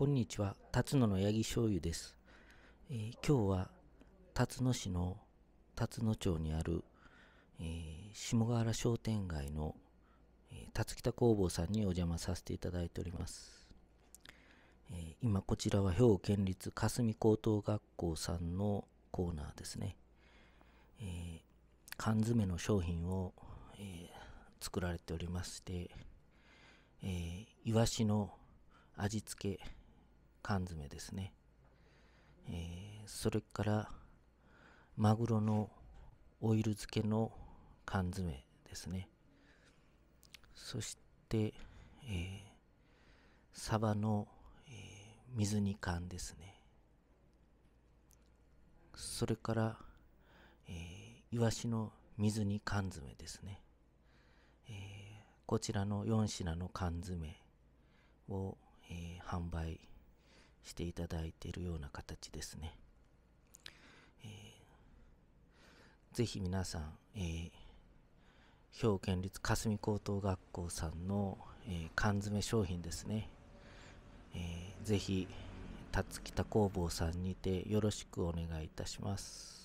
こんにちは、辰野の八木醤油です、えー、今日は辰野市の辰野町にある、えー、下川原商店街の、えー、辰北工房さんにお邪魔させていただいております。え今こちらは兵庫県立霞高等学校さんのコーナーですね。え缶詰の商品を、え作られておりまして、えー、イワシの味付け缶詰ですね。えー、それから、マグロのオイル漬けの缶詰ですね。そして、えー、サバの、えー、水煮缶ですね。それから、えー、イワシの水煮缶詰ですね。えー、こちらの4品の缶詰を、えー、販売していただいているような形ですね。えー、ぜひ皆さん、えー、兵庫県立霞高等学校さんの、えー、缶詰商品ですね、えー、ぜひたつきた工房さんにてよろしくお願いいたします。